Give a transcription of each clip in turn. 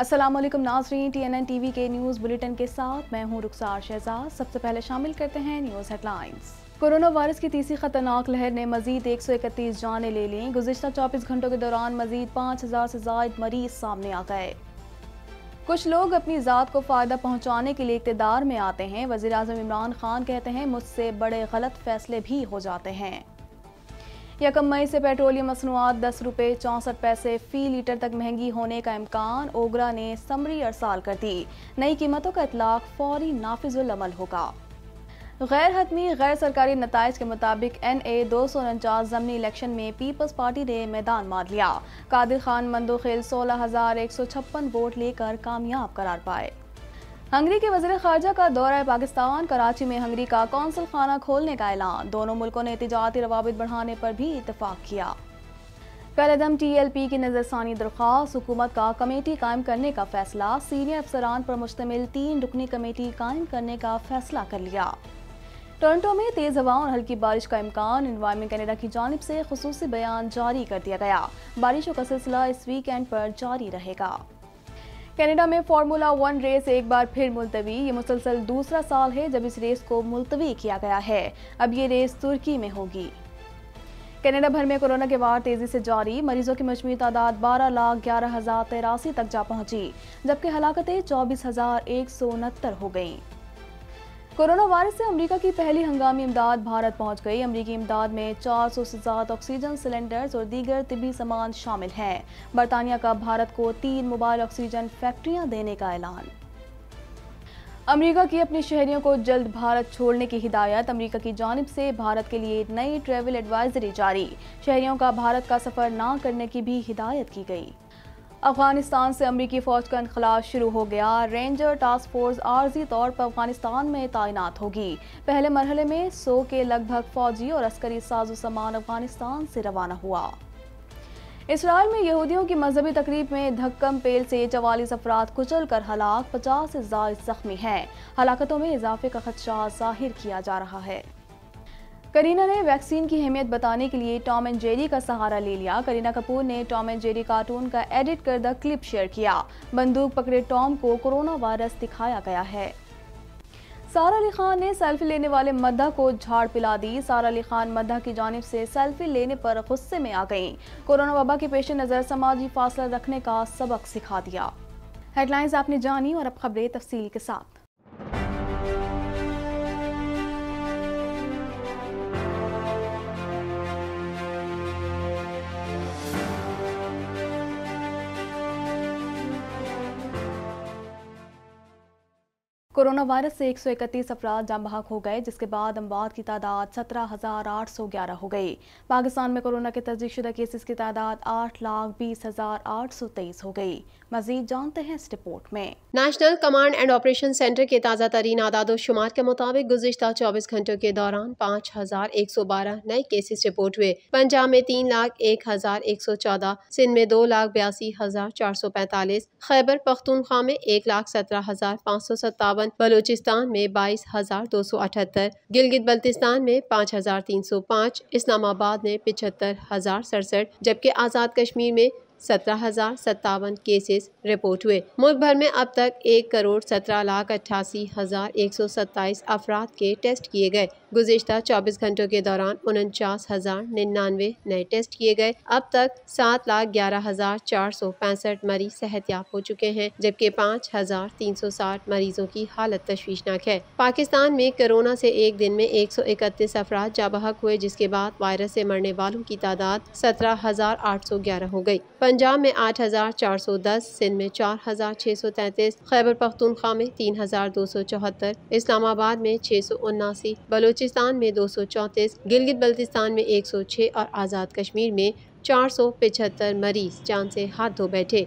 असलम नाजरीन T N N T V के news bulletin के साथ मैं हूँ रुखसार शहजाद सबसे पहले शामिल करते हैं न्यूज़ हेडलाइंस कोरोना वायरस की तीसरी खतरनाक लहर ने मजीद एक सौ इकतीस जाने ले ली गुजशत चौबीस घंटों के दौरान मजीद पाँच हज़ार से जायद मरीज सामने आ गए कुछ लोग अपनी ज़ात को फ़ायदा पहुँचाने के लिए इकतदार में आते हैं वजी इमरान खान कहते हैं मुझसे बड़े गलत फैसले भी हो जाते हैं यकम मई से पेट्रोलियम मसनूआत दस रुपये चौंसठ पैसे फ़ी लीटर तक महंगी होने का इम्कान ओगरा ने समरी अरसाल कर दी नई कीमतों का इतलाक फौरी नाफिजुलमल होगा गैर हतमी गैर सरकारी नतज के मुताबिक एन ए दो सौ उनचास जमनी इलेक्शन में पीपल्स पार्टी ने मैदान मार लिया कादिर खान मंदोखेल सोलह हज़ार एक सौ छप्पन वोट लेकर कामयाब करार पाए हंगरी के वजी खारजा का दौरा पाकिस्तान कराची में हंगरी का कौंसल खाना खोलने का ऐलान दोनों मुल्कों ने तजारती रवाबित बढ़ाने पर भी इतफाक किया कलदम टी एल पी की नज़रसानी दरख्वास्त हुकूमत का कमेटी कायम करने का फैसला सीनियर अफसरान पर मुश्तमिल तीन रुकनी कमेटी कायम करने का फैसला कर लिया टोरंटो में तेज़ हवाओं और हल्की बारिश का इम्कान इन्वायरमेंट कनेडा की जानब से खसूसी बयान जारी कर दिया गया बारिशों का सिलसिला इस वीकेंड पर जारी रहेगा कनाडा में फार्मूला वन रेस एक बार फिर मुलतवी ये मुसलसल दूसरा साल है जब इस रेस को मुलतवी किया गया है अब ये रेस तुर्की में होगी कनाडा भर में कोरोना के वार तेजी से जारी मरीजों की मजमू तादाद बारह लाख ग्यारह हजार तिरासी तक जा पहुंची जबकि हलाकतें चौबीस हजार एक सौ उनहत्तर हो गईं। कोरोना वायरस से अमेरिका की पहली हंगामी इमदाद भारत पहुंच गई अमेरिकी इमदाद में 400 से ज़्यादा ऑक्सीजन सिलेंडर्स और दीगर तिबी सामान शामिल है बरतानिया का भारत को तीन मोबाइल ऑक्सीजन फैक्ट्रियां देने का ऐलान अमेरिका की अपने शहरियों को जल्द भारत छोड़ने की हिदायत अमेरिका की जानब से भारत के लिए नई ट्रेवल एडवाइजरी जारी शहरियों का भारत का सफ़र ना करने की भी हिदायत की गई अफगानिस्तान से अमरीकी फ़ौज का इनखला शुरू हो गया रेंजर टास्क फोर्स आर्जी तौर पर अफगानिस्तान में तैनात होगी पहले मरहले में सौ के लगभग फौजी और अस्करी साजो सामान अफगानिस्तान से रवाना हुआ इसराइल में यहूदियों की मजहबी तकरीब में धक्कम पेल से चवालीस अफराद कुचल कर हलाक पचास से ज्यादा जख्मी हैं हलाकतों में इजाफे का खदशा जाहिर किया जा रहा है करीना ने वैक्सीन की अहमियत बताने के लिए टॉम एंड जेरी का सहारा ले लिया करीना कपूर ने टॉम एंड जेरी कार्टून का एडिट द क्लिप शेयर किया बंदूक पकड़े टॉम को कोरोना वायरस दिखाया गया है सारा अली खान ने सेल्फी लेने वाले मद्दा को झाड़ पिला दी सारा अली खान मद्दा की जानब से सेल्फी लेने पर गुस्से में आ गईं कोरोना वबा के पेश नज़र समाजी फासला रखने का सबक सिखा दिया हेडलाइंस आपने जानी और अब खबरें तफसील के साथ कोरोना वायरस से 131 अफराद बहक हो गए जिसके बाद अमवात की तादाद 17,811 हो गई पाकिस्तान में कोरोना के तस्दीक शुदा केसेस की तादाद आठ लाख बीस हजार आठ सौ तेईस हो गई मजीद जानते हैं इस रिपोर्ट में national command and operation centre के ताज़ा तरीन आदादोशुमार के मुताबिक गुजशत चौबीस घंटों के दौरान पाँच हजार एक सौ बारह नए केसेस रिपोर्ट हुए पंजाब में तीन लाख एक हजार एक सौ चौदह सिंध में दो लाख बयासी हजार चार सौ पैंतालीस खैबर पख्तूनख्वा में एक लाख सत्रह हजार पाँच सौ सत्तावन बलूचिस्तान में बाईस हजार दो सौ अठहत्तर गिलगित बल्तिस्तान में पाँच हजार तीन सौ पाँच इस्लामाबाद में पिछहत्तर हजार सड़सठ जबकि आज़ाद कश्मीर में सत्रह हजार सत्तावन केसेस रिपोर्ट हुए मुल्क भर में अब तक एक करोड़ सत्रह लाख अट्ठासी हजार एक सौ सत्ताईस अफराद के टेस्ट किए गए गुजशत चौबीस घंटों के दौरान उनचास हज़ार निन्यानवे नए टेस्ट किए गए अब तक सात लाख ग्यारह हज़ार चार सौ पैंसठ मरीज सेहतियाब हो चुके हैं जबकि पाँच हज़ार तीन सौ साठ मरीजों की हालत तशवीशनाक है पाकिस्तान में कोरोना से एक दिन में एक सौ इकतीस अफराद जाबहक हुए जिसके बाद वायरस से मरने वालों की तादाद सत्रह हज़ार आठ सौ ग्यारह हो गई पंजाब में आठ हज़ार चार सौ दस सिंध में चार हज़ार छः सौ तैंतीस खैबर पख्तूनख्वा में तीन हज़ार दो सौ चौहत्तर इस्लामाबाद में छः सौ उन्नासी बलोच बलूचिस्तान में दो सौ चौंतीस गिलगित बल्तिस्तान में एक सौ छः और आज़ाद कश्मीर में चार सौ पिछहत्तर मरीज जान से हाथ धो बैठे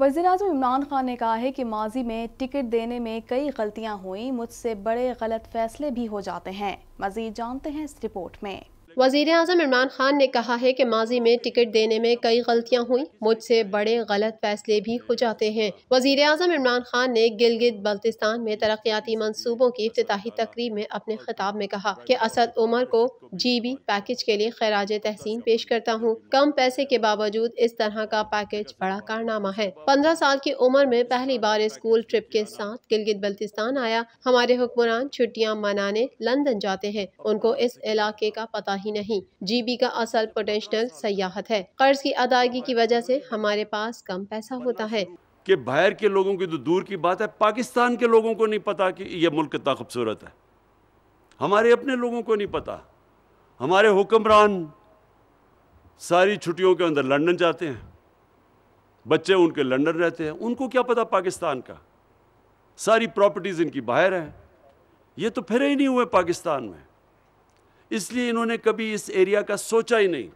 वजी अजम इमरान खान ने कहा है कि माजी में टिकट देने में कई गलतियाँ हुई मुझसे बड़े गलत फैसले भी हो जाते हैं मजीद जानते हैं इस रिपोर्ट में वजीर अजम इमरान खान ने कहा है कि माजी में टिकट देने में कई गलतियाँ हुई मुझसे बड़े गलत फैसले भी हो जाते हैं वजीर अजम इमरान खान ने गिलगित बल्तिस्तान में तरक्याती मनसूबों की अफ्ती तकरीब में अपने खिताब में कहा कि असद उमर को जी बी पैकेज के लिए खराज तहसीन पेश करता हूँ कम पैसे के बावजूद इस तरह का पैकेज बड़ा कारनामा है पंद्रह साल की उम्र में पहली बार स्कूल ट्रिप के साथ गिलगित बल्तिस्तान आया हमारे हुक्मरान छुट्टियाँ मनाने लंदन जाते हैं उनको इस इलाके का पता ही नहीं जीबी का असल पोटेंशियल सयाहत है कर्ज की अदायगी की वजह से हमारे पास कम पैसा होता है कि बाहर के लोगों की तो दूर की बात है पाकिस्तान के लोगों को नहीं पता कि यह मुल्क कितना खूबसूरत है हमारे अपने लोगों को नहीं पता हमारे हुक्मरान सारी छुट्टियों के अंदर लंदन जाते हैं बच्चे उनके लंदन रहते हैं उनको क्या पता पाकिस्तान का सारी प्रॉपर्टीज़ इनकी बाहर है ये तो फिर ही नहीं हुए पाकिस्तान में इसलिए इन्होंने कभी इस एरिया का सोचा ही नहीं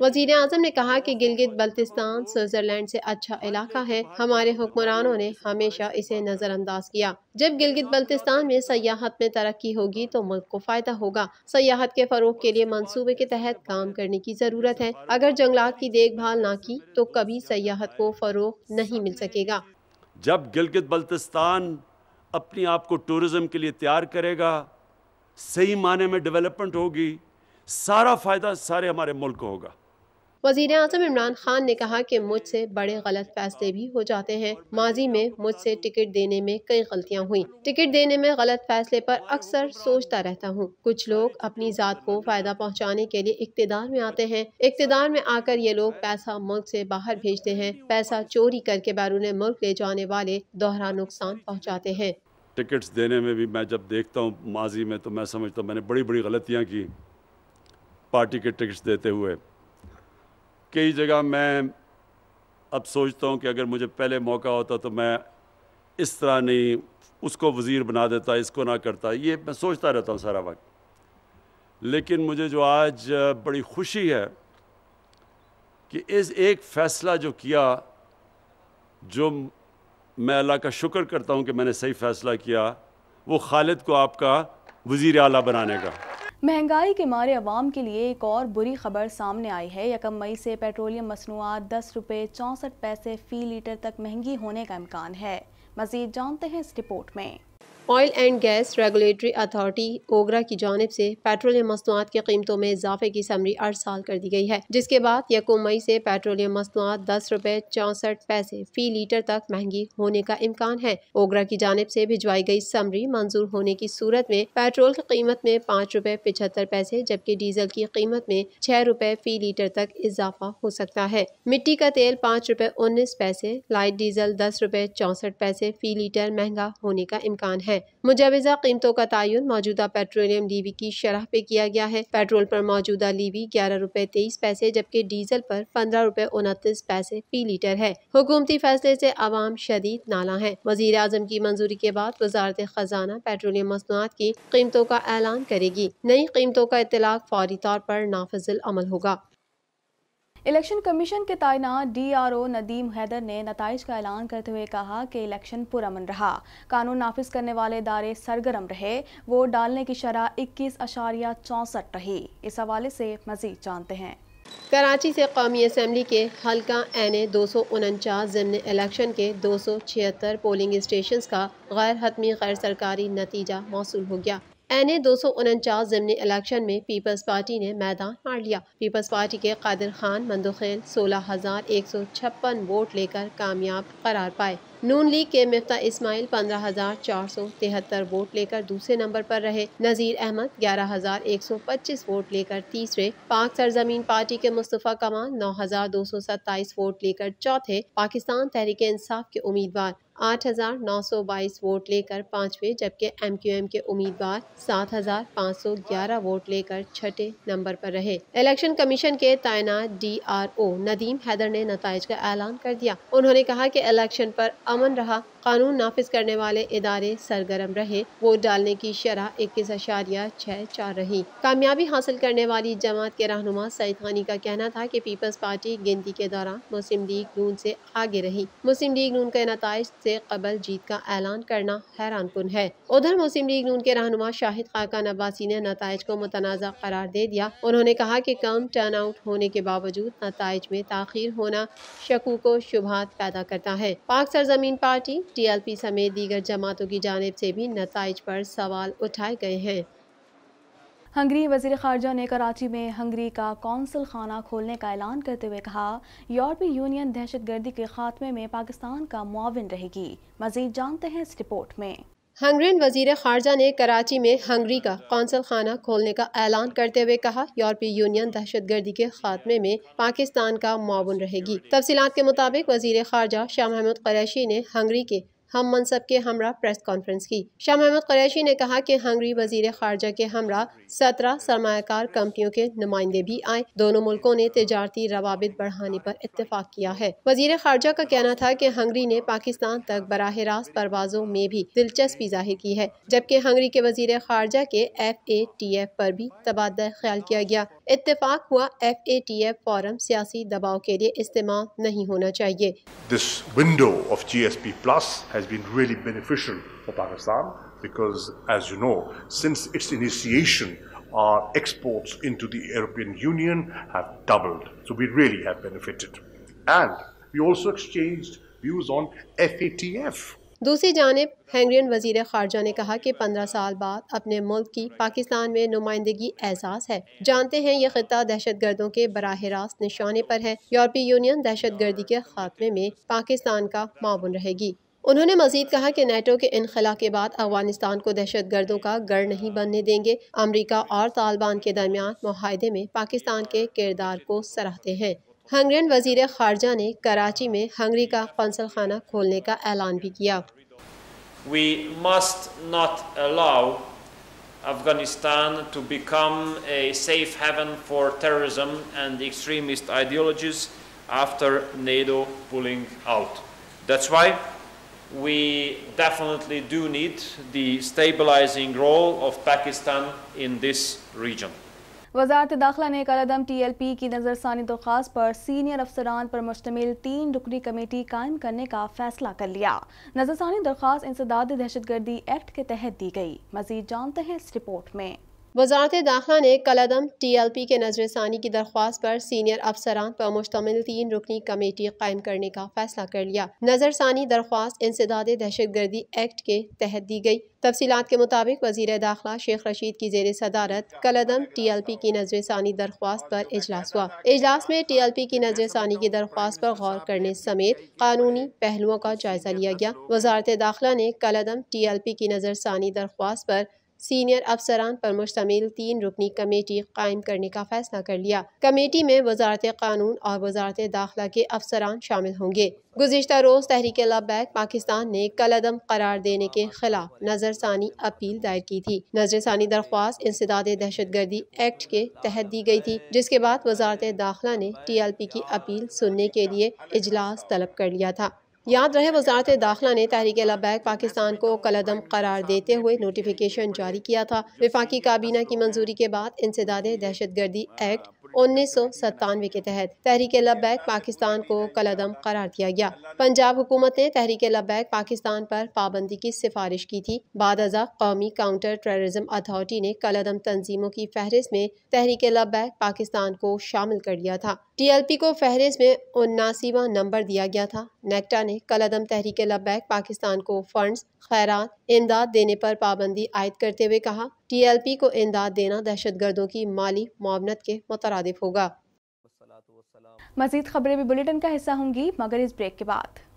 वजीर अजम ने कहा कि गिलगित बल्तिस्तान स्विट्जरलैंड से अच्छा इलाका है हमारे हुक्मरानों ने हमेशा इसे नज़रअंदाज किया जब गिलगित बल्तिस्तान में सयाहत में तरक्की होगी तो मुल्क को फ़ायदा होगा सयाहत के फ़रोग के लिए मनसूबे के तहत काम करने की ज़रूरत है अगर जंगलात की देखभाल ना की तो कभी सयाहत को फ़रोग नहीं मिल सकेगा जब गिलगित बल्तिस्तान अपने आप को टूरिज़म के लिए तैयार करेगा सही माने में डेवलपमेंट होगी सारा फ़ायदा सारे हमारे मुल्क को होगा वजीर अजम इमरान खान ने कहा कि मुझसे बड़े गलत फैसले भी हो जाते हैं माजी में मुझसे टिकट देने में कई गलतियां हुई टिकट देने में गलत फैसले पर अक्सर सोचता रहता हूं। कुछ लोग अपनी ज़ात को फ़ायदा पहुंचाने के लिए इकतदार में आते हैं इकतदार में आकर ये लोग पैसा मुल्क से बाहर भेजते हैं पैसा चोरी करके बैरून मुल्क ले जाने वाले दोहरा नुकसान पहुँचाते हैं टिकट्स देने में भी मैं जब देखता हूँ माजी में तो मैं समझता हूँ मैंने बड़ी बड़ी गलतियाँ की पार्टी के टिकट्स देते हुए कई जगह मैं अब सोचता हूँ कि अगर मुझे पहले मौका होता तो मैं इस तरह नहीं उसको वज़ीर बना देता इसको ना करता ये मैं सोचता रहता हूँ सारा वक्त लेकिन मुझे जो आज बड़ी खुशी है कि इस एक फ़ैसला जो किया जो मैं अल्लाह का शुक्र करता हूँ कि मैंने सही फैसला किया वो खालिद को आपका वजीर अला बनाने का महंगाई के मारे अवाम के लिए एक और बुरी खबर सामने आई है यकम मई से पेट्रोलियम मसनूआत दस रुपये चौंसठ पैसे फ़ी लीटर तक महंगी होने का इम्कान है मज़ीद जानते हैं इस रिपोर्ट में oil and gas regulatory authority OGRA की जानब से पेट्रोलियम मसनूआत की कीमतों में इजाफे की समरी आठ साल कर दी गई है जिसके बाद यको मई से पेट्रोलियम मसनूआत दस रुपए चौंसठ पैसे फी लीटर तक महंगी होने का इम्कान है ओगरा की जानब से भिजवाई गई समरी मंजूर होने की सूरत में पेट्रोल की कीमत में पाँच रुपए पिछहत्तर पैसे जबकि डीजल की कीमत में छह रुपए फी लीटर तक इजाफा हो सकता है मिट्टी का तेल पाँच रुपए उन्नीस पैसे लाइट डीजल दस रुपए चौंसठ पैसे फी लीटर महंगा होने का इम्कान है मुजवजा कीमतों का तयन मौजूदा पेट्रोलियम लीवी की शरह पे किया गया है पेट्रोल पर मौजूदा लीवी ग्यारह रुपए तेईस पैसे जबकि डीजल पर पंद्रह रुपए उनतीस पैसे फी लीटर है हुकूमती फैसले से आवाम शदीद नाला है वजीर अजम की मंजूरी के बाद वजारत खजाना पेट्रोलियम मसनूआत की कीमतों का ऐलान करेगी नई कीमतों का इतलाक फौरी तौर पर नाफजल अमल होगा इलेक्शन कमीशन के तैनात डीआरओ नदीम हैदर ने नतज का ऐलान करते हुए कहा कि इलेक्शन पुरमन रहा कानून नाफिज करने वाले इदारे सरगरम रहे वोट डालने की शरह इक्कीस अशारिया चौंसठ रही इस हवाले से मजीद जानते हैं कराची से कौमी असम्बली के हल्का एन ए दो सौ उनचास ज़मन इलेक्शन के दो सौ छिहत्तर पोलिंग स्टेशन का गैर हतमी गैर सरकारी नतीजा मौसू हो गया एन ए दो सौ उनचास ज़मनी इलेक्शन में पीपल्स पार्टी ने मैदान मार लिया पीपल्स पार्टी के कादिर खान मंदोखेल सोलह हज़ार एक सौ छप्पन वोट लेकर कामयाब करार पाए नून लीग के मफ्ता इसमाइल पंद्रह हजार चार सौ तिहत्तर वोट लेकर दूसरे नंबर पर रहे नज़ीर अहमद ग्यारह हजार एक सौ पच्चीस वोट लेकर तीसरे पाक सरजमीन पार्टी के मुस्तफ़ा कमान नौ हजार दो सौ सत्ताईस वोट लेकर चौथे पाकिस्तान तहरीक इंसाफ के उम्मीदवार आठ हजार नौ सौ बाईस वोट लेकर पाँचवें जबकि एम क्यू एम के उम्मीदवार सात हजार पाँच सौ ग्यारह वोट लेकर छठे नंबर पर रहे इलेक्शन कमीशन के तैनात D R O Nadeem Haider ने नतज का ऐलान कर दिया उन्होंने कहा कि इलेक्शन पर अमन रहा कानून नाफिज करने वाले इदारे सरगर्म रहे वोट डालने की शरह इक्कीस अशारिया छः चार रही कामयाबी हासिल करने वाली जमात के रहनुमा सईद खानी का कहना था कि पीपल्स पार्टी गिनती के दौरान मुस्लिम लीग नून से आगे रही मुस्लिम लीग नून के नतज से कबल जीत का ऐलान करना हैरान कन है उधर मुस्लिम लीग नून के रहनुमा शाहिद खाका नब्बासी ने नतज को मुतनाज़ा करार दे दिया उन्होंने कहा कि कम टर्न आउट होने के बावजूद नतज में तखिर होना शकूक व शुभात पैदा करता है पाक सरजमीन पार्टी टीएलपी समेत दीगर जमातों की जानब से भी नतज पर सवाल उठाए गए हैं हंगरी वजीर खारजा ने कराची में हंगरी का कौंसल खाना खोलने का ऐलान करते हुए कहा यूरोपीय यूनियन दहशत गर्दी के खात्मे में पाकिस्तान का मुआवन रहेगी मजीद जानते हैं इस रिपोर्ट में हंगरीन वजीर खारजा ने कराची में हंगरी का कौंसल खाना खोलने का ऐलान करते हुए कहा यूरोपीय यूनियन दहशत गर्दी के खात्मे में पाकिस्तान का माउन रहेगी तफसीत के मुताबिक वजीर खारजा शाह महमूद कैशी ने हंगरी के हम मनसब के हमरा प्रेस कॉन्फ्रेंस की शाह महमद कुरैशी ने कहा कि हंगरी वजीर खारजा के हमरा सत्रह सरमाकार कंपनियों के नुमाइंदे भी आए दोनों मुल्कों ने तजारती रवाबित बढ़ाने पर इतफाक किया है वजीर खारजा का कहना था कि हंगरी ने पाकिस्तान तक बरह रास्त परवाजों में भी दिलचस्पी जाहिर की है जबकि हंगरी के वजीर खारजा के एफ ए टी एफ पर भी तबादला ख्याल किया गया इतफाक हुआ F A T F forum सियासी दबाव के लिए इस्तेमाल नहीं होना चाहिए has been really beneficial for Pakistan because, as you know, since its initiation, our exports into the European Union have doubled. So we really have benefited. And we also exchanged views on FATF. दूसरी जानब Hungarian वजीर खारजा ने कहा कि पंद्रह साल बाद अपने मुल्क की पाकिस्तान में नुमाइंदगी एजाज है जानते हैं यह खत्ता दहशत गर्दों के बरह रास्त निशाने पर है यूरोपीय यूनियन दहशत गर्दी के खात्मे में पाकिस्तान का माउन रहेगी उन्होंने मजीद कहा कि नेटो के इनखला के बाद अफगानिस्तान को दहशत गर्दों का गढ़ नहीं बनने देंगे अमरीका और तालिबान के दरमियान माहदे में पाकिस्तान के किरदार को सराहते हैं हंगरियन वजीर खारजा ने कराची में हंगरी का कौंसल खाना खोलने का ऐलान भी किया We must not allow Afghanistan to become a safe haven for terrorism and extremist ideologies after NATO pulling out. That's why we definitely do need the stabilizing role of Pakistan in this region. वजारत दाखिला ने कलदम T L P की नज़रसानी दरख्वास तो पर senior अफसरान पर मुश्तमिल तीन रुकनी कमेटी कायम करने का फैसला कर लिया नज़रसानी दरख्वास इंसदाद दहशत गर्दी एक्ट के तहत दी गई मजीद जानते हैं इस रिपोर्ट में वजारत दाखिला ने कलदम टी एल पी के नजरसानी की दरख्वास्त पर सीनियर अफसरान पर मुश्तमिल तीन रुकनी कमेटी कायम करने का फैसला कर लिया नजरसानी दरख्वास्त इंसदाद दहशत गर्दी एक्ट के तहत दी गई तफसीत के मुताबिक वजीर दाखिला शेख रशीद की जेर सदारत कलदम टी एल पी की नजरसानी दरख्वास्त पर इजलास हुआ इजलास में टी एल पी की नजरसानी की दरख्वास्त पर गौर करने समेत कानूनी पहलुओं का जायजा लिया गया वजारत दाखिला ने कलदम टी एल पी की नजरसानी दरख्वास्त पर सीनियर अफसरान पर मुश्तमिल तीन रुकनी कमेटी कायम करने का फैसला कर लिया कमेटी में वजारत कानून और वजारत दाखिला के अफसरान शामिल होंगे गुजशत रोज़ तहरीक लबैक पाकिस्तान ने कलदम करार देने के खिलाफ नज़रसानी अपील दायर की थी नज़रसानी दरख्वास्त इंसदाद दहशत गर्दी एक्ट के तहत दी गई थी जिसके बाद वजारत दाखिला ने टी एल पी की अपील सुनने के लिए इजलास तलब कर लिया था याद रहे वजारत दाखिला ने तहरीक लबैक पाकिस्तान को कलदम करार देते हुए नोटिफिकेशन जारी किया था विफाकी काबीना की मंजूरी के बाद इंसदाद दहशत गर्दी एक्ट उन्नीस सौ सत्तानवे के तहत तहरीक लबैक पाकिस्तान को कलदम करार दिया गया पंजाब हुकूमत ने तहरीक लबैक पाकिस्तान पर पाबंदी की सिफारिश की थी बाद अजा कौमी काउंटर टेररिज्म अथॉरिटी ने कलदम तंजीमों की फहरिस्त में तहरीक लबैक पाकिस्तान को शामिल कर लिया था टीएलपी को फहरिस्त में उन्नासीवा नंबर दिया गया था नेक्टा ने कल अदम तहरीक लबैक पाकिस्तान को फंड्स खैरात इमदाद देने पर पाबंदी आयद करते हुए कहा टीएलपी को इमदाद देना दहशत गर्दों की माली मामनत के मुतरद होगा मजीद खबरें भी बुलेटिन का हिस्सा होंगी मगर इस ब्रेक के बाद